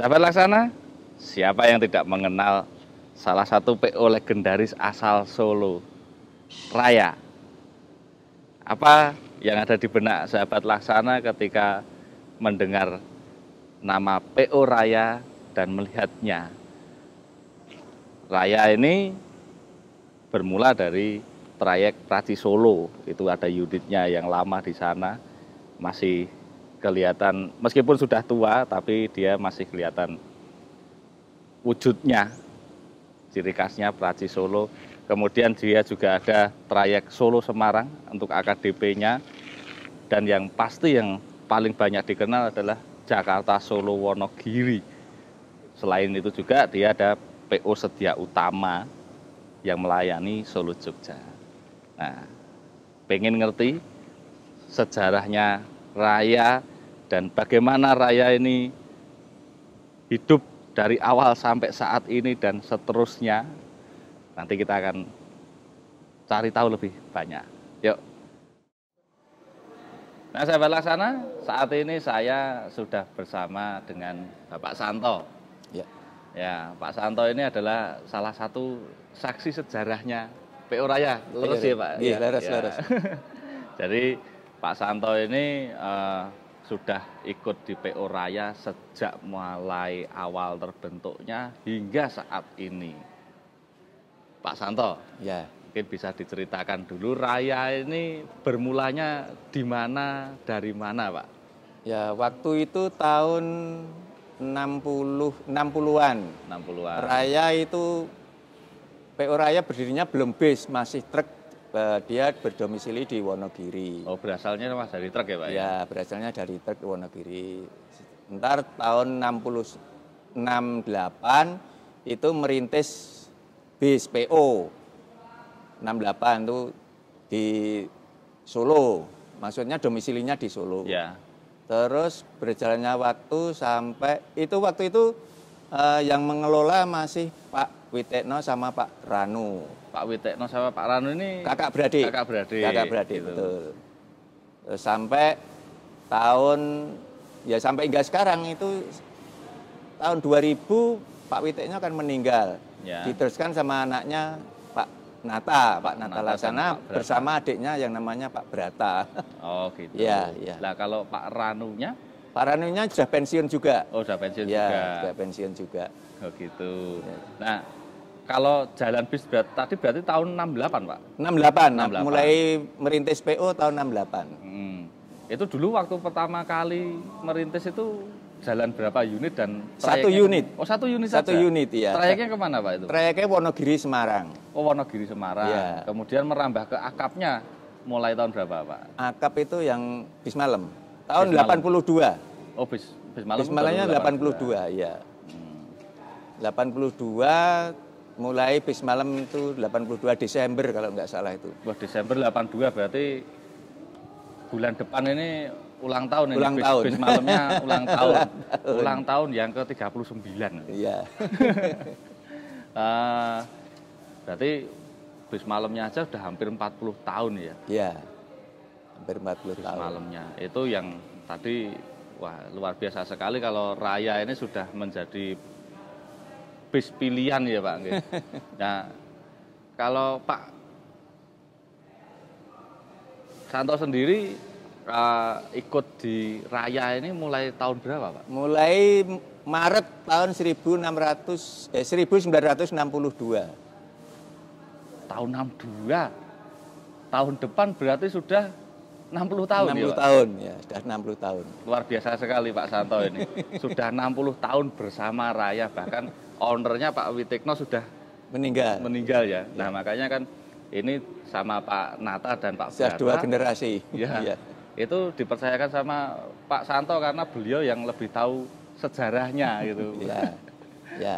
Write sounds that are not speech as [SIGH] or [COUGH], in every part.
Sahabat Laksana, siapa yang tidak mengenal salah satu PO legendaris asal Solo, Raya? Apa yang ada di benak sahabat Laksana ketika mendengar nama PO Raya dan melihatnya? Raya ini bermula dari trayek Prati Solo, itu ada unitnya yang lama di sana, masih kelihatan meskipun sudah tua tapi dia masih kelihatan wujudnya ciri khasnya Praci Solo kemudian dia juga ada trayek Solo Semarang untuk AKDP-nya dan yang pasti yang paling banyak dikenal adalah Jakarta Solo Wonogiri selain itu juga dia ada PO setia utama yang melayani Solo Jogja nah pengen ngerti sejarahnya raya dan bagaimana raya ini hidup dari awal sampai saat ini dan seterusnya. Nanti kita akan cari tahu lebih banyak. Yuk. Nah, balik sana. saat ini saya sudah bersama dengan Bapak Santo. Ya. ya, Pak Santo ini adalah salah satu saksi sejarahnya PO Raya. Lurus iya. ya, Pak? Iya, ya, laras, ya. laras. [LAUGHS] Jadi Pak Santo ini uh, sudah ikut di PO Raya sejak mulai awal terbentuknya hingga saat ini. Pak Santo, ya. mungkin bisa diceritakan dulu Raya ini bermulanya di mana, dari mana Pak? Ya, waktu itu tahun 60 60-an. 60 Raya itu PO Raya berdirinya belum base, masih truk Eh, dia berdomisili di Wonogiri. Oh, berasalnya Mas dari truk ya, Pak? Ya, iya, berasalnya dari truk Wonogiri. Ntar tahun 60 68 itu merintis bis PO. 68 itu di Solo. Maksudnya domisilinya di Solo. Ya. Terus berjalannya waktu sampai itu waktu itu uh, yang mengelola masih Witekno sama Pak Ranu. Pak Witekno sama Pak Ranu ini kakak beradik. Kakak beradik. Kakak beradik gitu. betul. Eh, sampai tahun ya sampai hingga sekarang itu tahun 2000 Pak Witekno akan meninggal. Ya. Diteruskan sama anaknya Pak Nata, Pak Nata, Nata Lasana bersama adiknya yang namanya Pak Berata. Oh [LAUGHS] gitu. Iya, iya. Nah kalau Pak Ranunya? Pak Ranunya sudah pensiun juga. Oh sudah pensiun ya, juga. Sudah pensiun juga. Oh gitu. Ya. Nah kalau jalan bis berat, tadi berarti tahun 68 Pak? 68, 68. mulai merintis PO tahun 68. Hmm. Itu dulu waktu pertama kali merintis itu jalan berapa unit dan satu unit oh satu unit satu saja? unit ya trayeknya kemana pak itu trayeknya Wonogiri Semarang oh Wonogiri Semarang ya. kemudian merambah ke akapnya mulai tahun berapa pak akap itu yang bis malam tahun bis 82 oh bis bis malam bis malamnya 82, 82 ya hmm. 82 mulai bis malam itu 82 Desember kalau nggak salah itu. Wah Desember 82 berarti bulan depan ini ulang tahun ulang ini. tahun. Bis, malamnya [LAUGHS] ulang tahun. ulang tahun yang ke 39. Iya. uh, [LAUGHS] berarti bis malamnya aja sudah hampir 40 tahun ya. Iya. Hampir 40 bis tahun. malamnya. Itu yang tadi wah luar biasa sekali kalau raya ini sudah menjadi bis pilihan ya Pak. [LAUGHS] Nah, kalau Pak Santo sendiri uh, ikut di Raya ini mulai tahun berapa Pak? Mulai Maret tahun 1600 eh, 1962. Tahun 62. Tahun depan berarti sudah 60 tahun 60 ya, Pak? tahun ya, sudah 60 tahun. Luar biasa sekali Pak Santo ini. [LAUGHS] sudah 60 tahun bersama Raya bahkan ownernya Pak Witekno sudah meninggal. Meninggal ya. Nah, ya. Nah makanya kan ini sama Pak Nata dan Pak Sudah dua generasi. Ya, ya. Itu dipercayakan sama Pak Santo karena beliau yang lebih tahu sejarahnya gitu. [LAUGHS] ya. ya.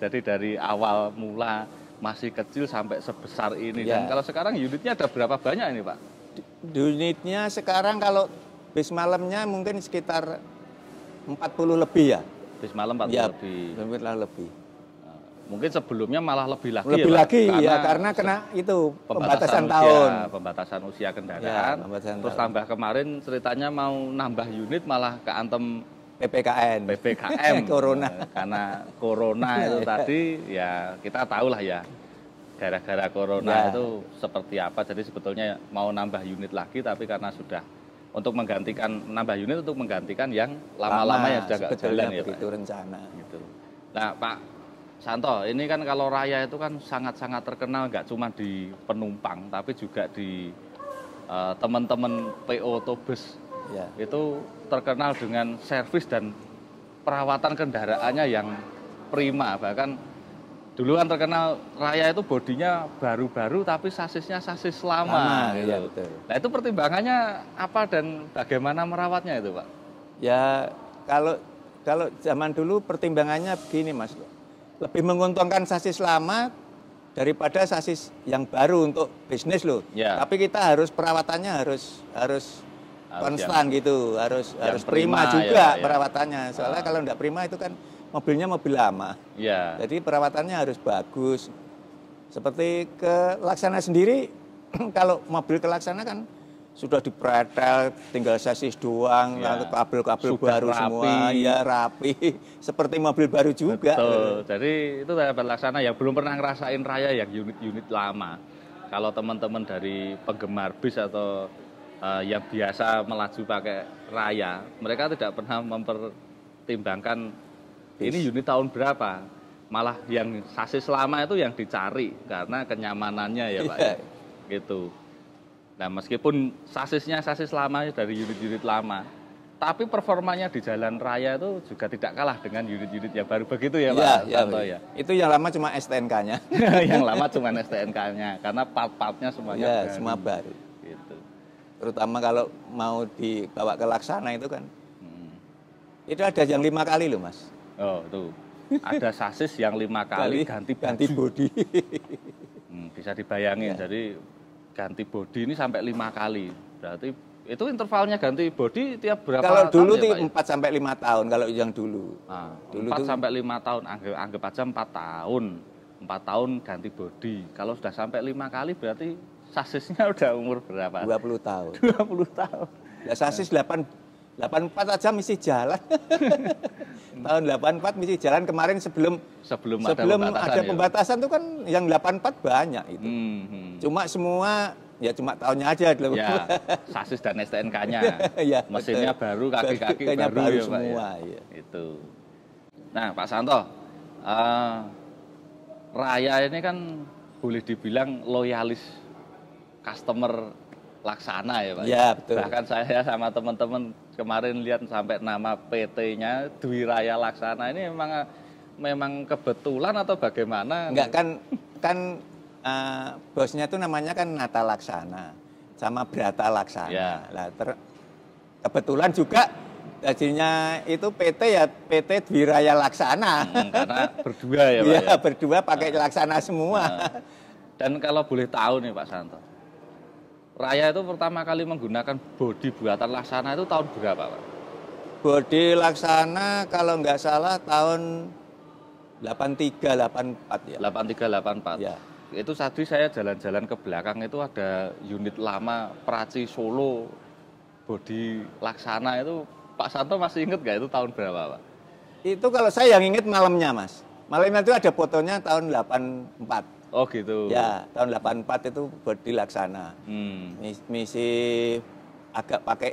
Jadi dari awal mula masih kecil sampai sebesar ini. Ya. Dan iya. kalau sekarang unitnya ada berapa banyak ini Pak? Unitnya sekarang kalau bis malamnya mungkin sekitar 40 lebih ya. Habis malam Pak ya, lebih. lebih. Ah, mungkin sebelumnya malah lebih lagi ya, lebih ya, lagi iya, karena, ya karena kena itu pembatasan, pembatasan usia, tahun, pembatasan usia kendaraan. Ya, pembatasan terus tahun. tambah kemarin ceritanya mau nambah unit malah ke antem PPKN. PPKM. [LAUGHS] corona. Eh, karena corona itu iya. tadi ya kita tahulah ya gara-gara corona ya. itu seperti apa. Jadi sebetulnya mau nambah unit lagi tapi karena sudah untuk menggantikan nambah unit untuk menggantikan yang lama-lama yang sudah nggak jalan ya Itu ya? rencana. Gitu. Nah Pak Santo, ini kan kalau raya itu kan sangat-sangat terkenal nggak cuma di penumpang tapi juga di uh, teman-teman PO tobus ya. itu terkenal dengan servis dan perawatan kendaraannya yang prima bahkan dulu kan terkenal raya itu bodinya baru-baru tapi sasisnya sasis lama, lama gitu. Ya, betul. Nah itu pertimbangannya apa dan bagaimana merawatnya itu pak? Ya kalau kalau zaman dulu pertimbangannya begini mas, lebih menguntungkan sasis lama daripada sasis yang baru untuk bisnis loh. Ya. Tapi kita harus perawatannya harus harus konstan gitu, harus harus prima, prima juga ya, ya. perawatannya. Soalnya ah. kalau tidak prima itu kan mobilnya mobil lama. Ya. Jadi perawatannya harus bagus. Seperti ke Laksana sendiri, [CLEARS THROAT] kalau mobil ke Laksana kan sudah dipretel, tinggal sasis doang, ya. lalu kabel-kabel baru rapi. semua, ya rapi, [LAUGHS] seperti mobil baru juga. Betul. Jadi itu sahabat Laksana yang belum pernah ngerasain raya yang unit-unit lama. Kalau teman-teman dari penggemar bis atau uh, yang biasa melaju pakai raya, mereka tidak pernah mempertimbangkan ini unit tahun berapa malah yang sasis lama itu yang dicari karena kenyamanannya ya pak yeah. Iya. gitu nah meskipun sasisnya sasis lama ya, dari unit-unit lama tapi performanya di jalan raya itu juga tidak kalah dengan unit-unit yang baru begitu ya pak ya, Tanto, iya, ya. itu yang lama cuma STNK-nya [LAUGHS] yang lama cuma STNK-nya karena part-partnya semuanya yeah, baru. semua baru gitu terutama kalau mau dibawa ke laksana itu kan hmm. itu ada yang lima kali loh mas Oh, tuh. Ada sasis yang lima kali, ganti baju. ganti body. hmm, bisa dibayangin. Ya. Jadi ganti body ini sampai lima kali. Berarti itu intervalnya ganti body tiap berapa kalau dulu tahun, ya, 4 ya? sampai 5 tahun kalau yang dulu. Nah, dulu 4 itu... sampai 5 tahun anggap anggap aja 4 tahun. 4 tahun ganti body. Kalau sudah sampai 5 kali berarti sasisnya [LAUGHS] udah umur berapa? 20 tahun. 20 tahun. Ya sasis 8 84 aja mesti jalan. [LAUGHS] Tahun 84 mesti jalan kemarin sebelum sebelum, sebelum ada pembatasan, ada ya. pembatasan ya? itu kan yang 84 banyak itu. Hmm, hmm. Cuma semua ya cuma tahunnya aja dulu. Ya, [LAUGHS] sasis dan STNK-nya. [LAUGHS] ya, Mesinnya betul. baru, kaki-kaki baru, baru ya, semua, Pak, ya. ya. Itu. Nah, Pak Santo, uh, Raya ini kan boleh dibilang loyalis customer laksana ya Pak. Ya, betul. Bahkan saya sama teman-teman kemarin lihat sampai nama PT-nya Dwi Raya Laksana ini memang memang kebetulan atau bagaimana? Enggak kan kan uh, bosnya itu namanya kan Nata Laksana sama Brata Laksana. Ya. Nah, ter, kebetulan juga jadinya itu PT ya PT Dwi Raya Laksana. Hmm, karena berdua ya Pak. Iya, ya? berdua pakai nah. laksana semua. Nah. Dan kalau boleh tahu nih Pak Santo, Raya itu pertama kali menggunakan bodi buatan Laksana itu tahun berapa, Pak? Bodi Laksana kalau nggak salah tahun 83 84 ya. 83 84. Ya. Itu tadi saya jalan-jalan ke belakang itu ada unit lama Praci Solo bodi Laksana itu Pak Santo masih inget nggak itu tahun berapa, Pak? Itu kalau saya yang inget malamnya, Mas. Malamnya itu ada fotonya tahun 84. Oh gitu. Ya, tahun 84 itu berdilaksana Hmm. Misi, misi agak pakai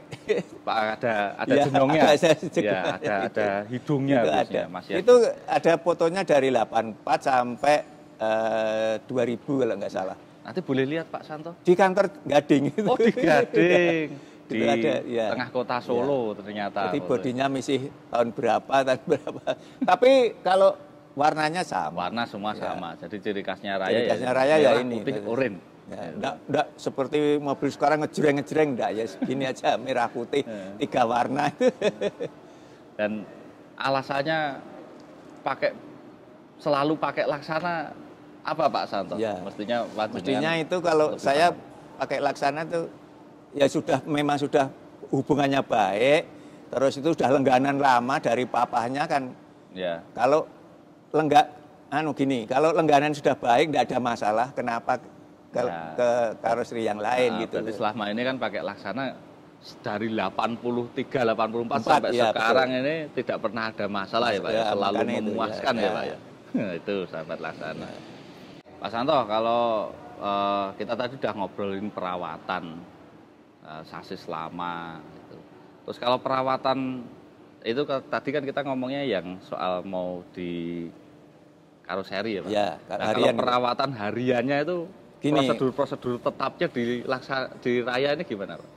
Pak ada ada ya, jenongnya. Ada, ya, ada ada hidungnya itu ada. Mas ya. Itu ada fotonya dari 84 sampai uh, eh, 2000 kalau nggak salah. Nanti boleh lihat Pak Santo. Di kantor Gading itu. Oh, di [LAUGHS] iya. Gading. di ada, ya. tengah kota iya. Solo ya. ternyata. Jadi bodinya misi tahun berapa, tahun berapa. [LAUGHS] Tapi kalau warnanya sama. Warna semua ya. sama. Jadi ciri khasnya raya. Ciri ya khasnya raya ya, ini. Putih, oranye. Ya, enggak, enggak seperti mobil sekarang ngejreng-ngejreng enggak ya segini aja merah putih iya. tiga warna [LAUGHS] dan alasannya pakai selalu pakai laksana apa Pak Santo? Ya. Mestinya mestinya kan itu kalau saya tahu. pakai laksana itu ya sudah memang sudah hubungannya baik terus itu sudah lengganan lama dari papahnya kan. Ya. Kalau lenggak anu gini, kalau lengganan sudah baik tidak ada masalah, kenapa ke, ya. ke karoseri yang lain nah, gitu. Jadi selama ini kan pakai laksana dari 83 84 Empat, sampai ya, sekarang betul. ini tidak pernah ada masalah ya Pak ya, iya, selalu memuaskan itu, ya, ya Pak ya. Iya. [LAUGHS] itu sahabat laksana. Ya. Pak Santo kalau uh, kita tadi sudah ngobrolin perawatan uh, sasis lama gitu. Terus kalau perawatan itu tadi kan kita ngomongnya yang soal mau di karoseri ya Pak. Ya, nah, harian. Kalau gitu. perawatan hariannya itu prosedur-prosedur tetapnya di laksa di raya ini gimana Pak?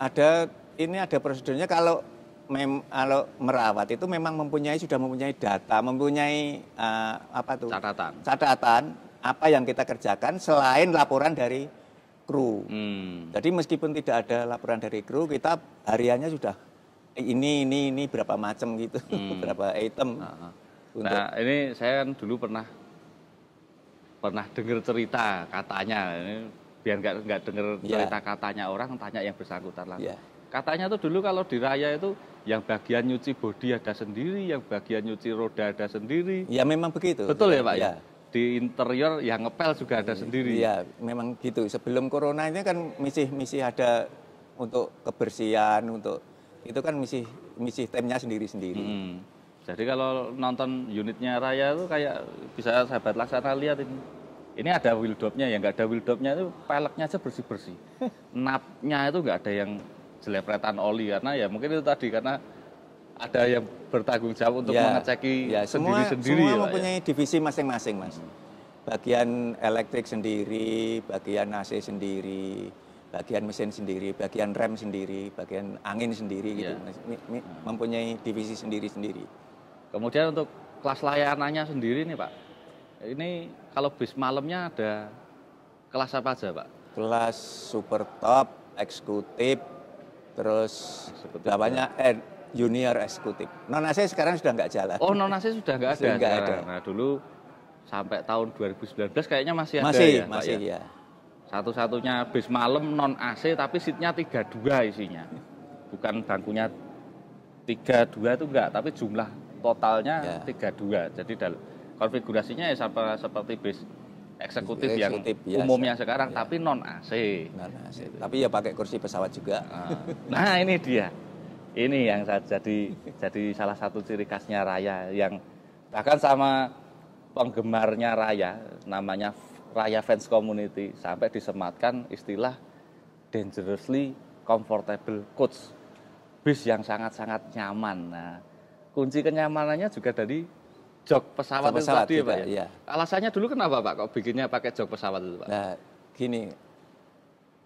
Ada ini ada prosedurnya kalau mem, kalau merawat itu memang mempunyai sudah mempunyai data, mempunyai uh, apa tuh? catatan. Catatan apa yang kita kerjakan selain laporan dari kru. Hmm. Jadi meskipun tidak ada laporan dari kru, kita hariannya sudah eh, ini ini ini berapa macam gitu, hmm. [LAUGHS] berapa item. Uh -huh. Untuk... Nah, ini saya kan dulu pernah pernah dengar cerita katanya ini biar nggak nggak dengar yeah. cerita katanya orang tanya yang bersangkutan lah. Yeah. Katanya tuh dulu kalau di raya itu yang bagian nyuci bodi ada sendiri, yang bagian nyuci roda ada sendiri. Ya memang begitu. Betul ya, Pak ya. Iya. Di interior yang ngepel juga ada iya, sendiri. Ya memang gitu. Sebelum corona ini kan misi misi ada untuk kebersihan, untuk itu kan misi misi timnya sendiri-sendiri. Hmm. Jadi kalau nonton unitnya Raya itu kayak bisa sahabat laksana lihat ini. Ini ada wildopnya ya, nggak ada wildopnya itu peleknya aja bersih-bersih. [LAUGHS] Napnya itu nggak ada yang jelepretan oli karena ya mungkin itu tadi karena ada yang bertanggung jawab untuk ya, mengeceki ya, sendiri-sendiri. Semua, semua ya, ya, mempunyai ya. divisi masing-masing, Mas. Hmm. Bagian elektrik sendiri, bagian AC sendiri, bagian mesin sendiri, bagian rem sendiri, bagian angin sendiri gitu. Ya. Mempunyai divisi sendiri-sendiri. Kemudian untuk kelas layanannya sendiri nih Pak, ini kalau bis malamnya ada kelas apa aja Pak? Kelas super top, eksekutif, terus namanya banyak eh, junior eksekutif. Non AC sekarang sudah nggak jalan. Oh non AC sudah nggak ada. Sudah ada. Nah dulu sampai tahun 2019 kayaknya masih, masih ada ya masih masih, ya. ya. Iya. Satu-satunya bis malam non AC tapi seatnya 32 isinya. Bukan bangkunya 32 itu enggak, tapi jumlah totalnya ya. tiga ya. 32. Jadi konfigurasinya ya sama seperti bis eksekutif, eksekutif yang biasa. umumnya sekarang ya. tapi non AC. Non AC. Gitu. Tapi ya pakai kursi pesawat juga. Ah. Nah, ini dia. Ini yang saya jadi jadi salah satu ciri khasnya Raya yang bahkan sama penggemarnya Raya namanya Raya Fans Community sampai disematkan istilah dangerously comfortable coach. Bis yang sangat-sangat nyaman. Nah, kunci kenyamanannya juga dari jok pesawat, jok pesawat itu tadi ya Pak. Ya? Iya. Alasannya dulu kenapa Pak kok bikinnya pakai jok pesawat itu Pak? Nah, gini.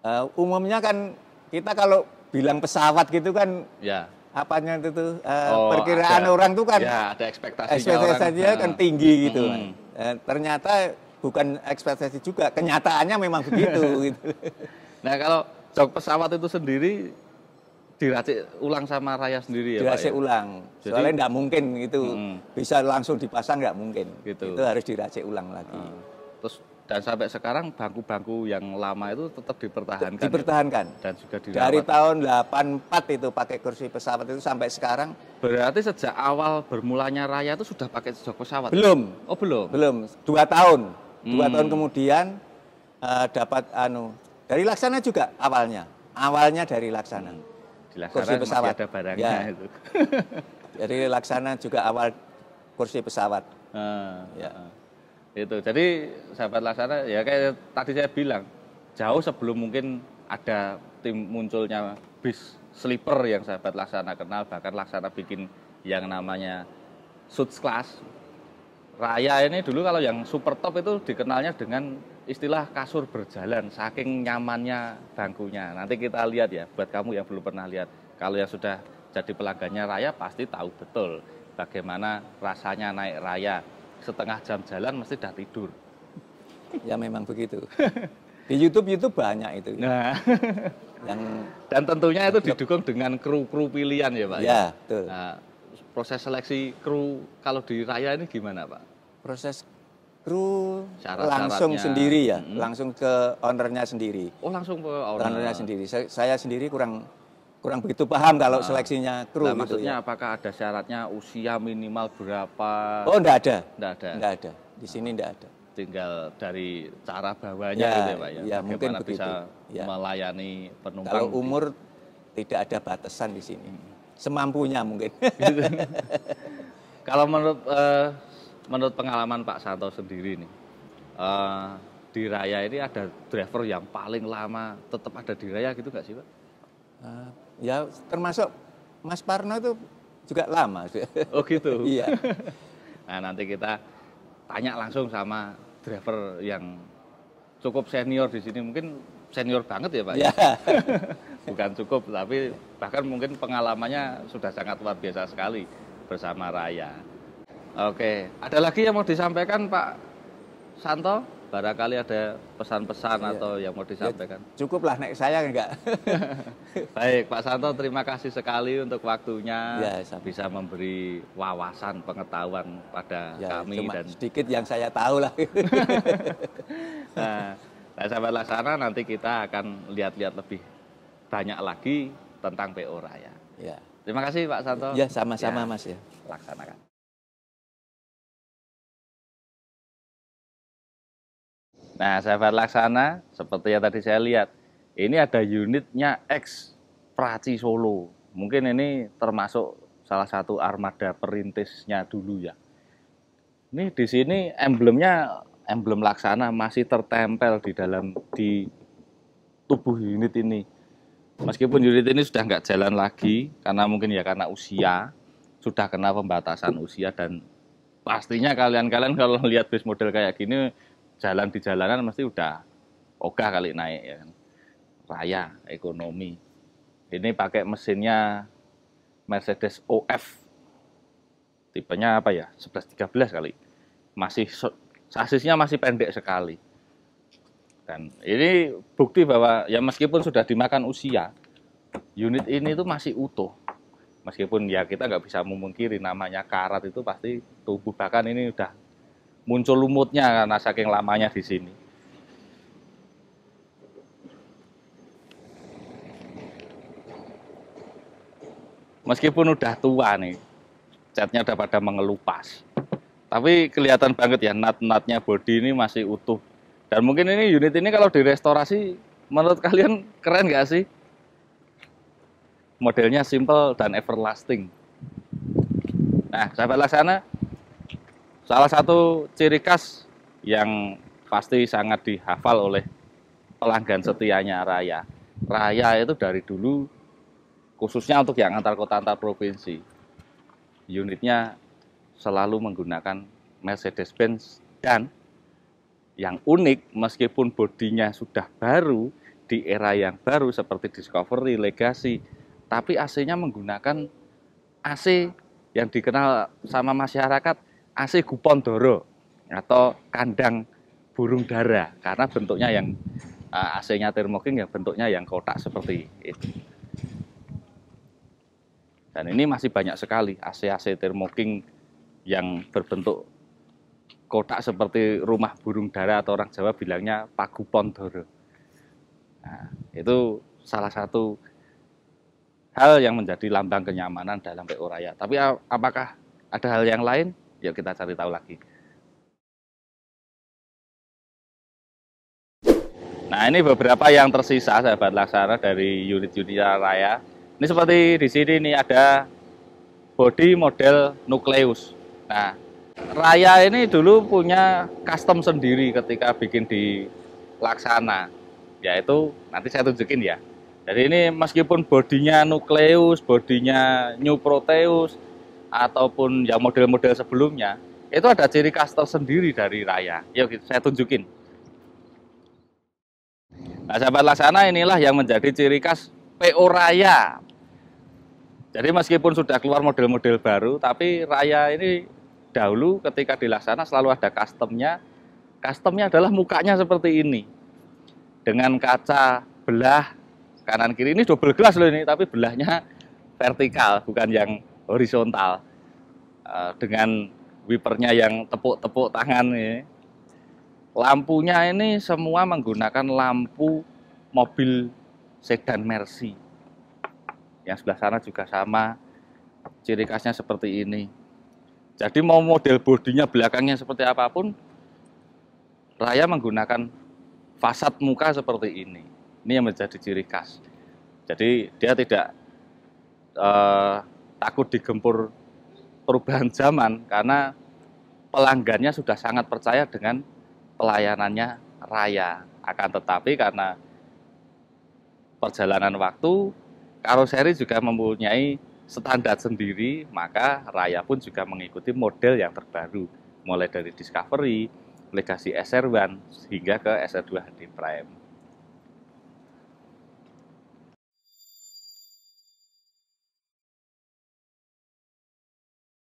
Uh, umumnya kan kita kalau bilang pesawat gitu kan ya. apanya itu tuh uh, oh, perkiraan ada, orang tuh kan ya, ada ekspektasi ekspektasinya orang. kan nah. tinggi gitu. -hmm. Uh, ternyata bukan ekspektasi juga, kenyataannya memang begitu [LAUGHS] gitu. Nah, kalau jok pesawat itu sendiri diracik ulang sama Raya sendiri ya diracik Pak, ya? ulang Jadi, soalnya nggak mungkin itu hmm. bisa langsung dipasang nggak mungkin gitu. itu harus diracik ulang lagi hmm. terus dan sampai sekarang bangku-bangku yang lama itu tetap dipertahankan ya? dipertahankan ya? dan juga dirawat dari tahun 84 itu pakai kursi pesawat itu sampai sekarang berarti sejak awal bermulanya Raya itu sudah pakai sejak pesawat belum oh belum belum dua tahun dua tahun hmm. kemudian uh, dapat anu dari laksana juga awalnya awalnya dari laksana hmm kursi pesawat. ada barangnya ya. itu. [LAUGHS] Jadi Laksana juga awal kursi pesawat. Uh, ya. Uh, itu. Jadi sahabat Laksana ya kayak tadi saya bilang jauh sebelum mungkin ada tim munculnya bis sleeper yang sahabat Laksana kenal bahkan Laksana bikin yang namanya suits class. Raya ini dulu kalau yang super top itu dikenalnya dengan istilah kasur berjalan saking nyamannya bangkunya. Nanti kita lihat ya buat kamu yang belum pernah lihat. Kalau yang sudah jadi pelanggannya Raya pasti tahu betul bagaimana rasanya naik Raya. Setengah jam jalan mesti dah tidur. [LAUGHS] Ya memang begitu. [LAUGHS] Di YouTube YouTube banyak itu. Nah. [LAUGHS] Yang dan tentunya itu didukung dengan kru-kru pilihan ya, Pak. Ya, betul. Nah, proses seleksi kru kalau di Raya ini gimana, Pak? Proses kru Syarat langsung sendiri ya, hmm. langsung ke ownernya sendiri. Oh langsung ke owner. ownernya sendiri. Saya, saya sendiri kurang kurang begitu paham kalau nah. seleksinya kru. Nah, gitu ya. maksudnya ya. apakah ada syaratnya usia minimal berapa? Oh enggak ada. Enggak ada. Enggak ada. Di sini enggak ada. Tinggal dari cara bawahnya ya, gitu ya Pak ya. ya mungkin begitu. bisa ya. melayani penumpang. Kalau umur gitu. tidak ada batasan di sini. Semampunya mungkin. [LAUGHS] kalau menurut uh, menurut pengalaman Pak Santo sendiri nih, uh, di raya ini ada driver yang paling lama tetap ada di raya gitu nggak sih Pak? Uh, ya termasuk Mas Parno itu juga lama. Oh gitu? [LAUGHS] iya. nah nanti kita tanya langsung sama driver yang cukup senior di sini mungkin senior banget ya Pak. Ya. [LAUGHS] Bukan cukup tapi bahkan mungkin pengalamannya sudah sangat luar biasa sekali bersama Raya. Oke, ada lagi yang mau disampaikan Pak Santo? Barangkali ada pesan-pesan iya. atau yang mau ya, disampaikan. Ya, cukuplah naik saya enggak. [LAUGHS] Baik, Pak Santo terima kasih sekali untuk waktunya ya, bisa memberi wawasan pengetahuan pada ya, kami dan sedikit yang saya tahu lah. [LAUGHS] nah, nah, sahabat laksana nanti kita akan lihat-lihat lebih banyak lagi tentang PO Raya. Ya. Terima kasih Pak Santo. Ya, sama-sama ya. Mas ya. Laksanakan. Nah, saya laksana, seperti yang tadi saya lihat, ini ada unitnya X Praci Solo. Mungkin ini termasuk salah satu armada perintisnya dulu ya. Ini di sini emblemnya emblem laksana masih tertempel di dalam di tubuh unit ini. Meskipun unit ini sudah nggak jalan lagi karena mungkin ya karena usia sudah kena pembatasan usia dan pastinya kalian-kalian kalau lihat bus model kayak gini jalan di jalanan mesti udah ogah kali naik ya kan? Raya ekonomi. Ini pakai mesinnya Mercedes OF. Tipenya apa ya? 1113 kali. Masih sasisnya masih pendek sekali. Dan ini bukti bahwa ya meskipun sudah dimakan usia, unit ini itu masih utuh meskipun ya kita nggak bisa memungkiri namanya karat itu pasti tubuh bahkan ini udah muncul lumutnya karena saking lamanya di sini. Meskipun udah tua nih, catnya udah pada mengelupas. Tapi kelihatan banget ya nat-natnya bodi ini masih utuh. Dan mungkin ini unit ini kalau direstorasi, menurut kalian keren nggak sih? Modelnya simple dan everlasting. Nah, sahabat laksana, Salah satu ciri khas yang pasti sangat dihafal oleh pelanggan setianya Raya. Raya itu dari dulu khususnya untuk yang antar kota antar provinsi. Unitnya selalu menggunakan Mercedes-Benz dan yang unik meskipun bodinya sudah baru di era yang baru seperti Discovery, Legacy, tapi AC-nya menggunakan AC yang dikenal sama masyarakat asih doro atau kandang burung dara karena bentuknya yang uh, eh, AC-nya termoking ya bentuknya yang kotak seperti itu. Dan ini masih banyak sekali AC-AC termoking yang berbentuk kotak seperti rumah burung dara atau orang Jawa bilangnya pagu doro. Nah, itu salah satu hal yang menjadi lambang kenyamanan dalam PO Raya. Tapi apakah ada hal yang lain? yuk kita cari tahu lagi. Nah ini beberapa yang tersisa sahabat laksana dari unit-unit raya. Ini seperti di sini ini ada body model nukleus. Nah raya ini dulu punya custom sendiri ketika bikin di laksana. Yaitu nanti saya tunjukin ya. Jadi ini meskipun bodinya nukleus, bodinya new proteus, ataupun yang model-model sebelumnya itu ada ciri khas tersendiri dari raya. Yuk ya, gitu. saya tunjukin. Nah, sahabat laksana inilah yang menjadi ciri khas PO Raya. Jadi meskipun sudah keluar model-model baru, tapi Raya ini dahulu ketika dilaksana selalu ada customnya. Customnya adalah mukanya seperti ini. Dengan kaca belah kanan kiri ini double glass loh ini, tapi belahnya vertikal bukan yang horizontal eh, dengan wipernya yang tepuk-tepuk tangan ini. Lampunya ini semua menggunakan lampu mobil sedan Mercy. Yang sebelah sana juga sama. Ciri khasnya seperti ini. Jadi mau model bodinya belakangnya seperti apapun, Raya menggunakan fasad muka seperti ini. Ini yang menjadi ciri khas. Jadi dia tidak uh, takut digempur perubahan zaman karena pelanggannya sudah sangat percaya dengan pelayanannya raya. Akan tetapi karena perjalanan waktu, karoseri juga mempunyai standar sendiri, maka raya pun juga mengikuti model yang terbaru, mulai dari Discovery, Legacy SR1 hingga ke SR2 HD Prime.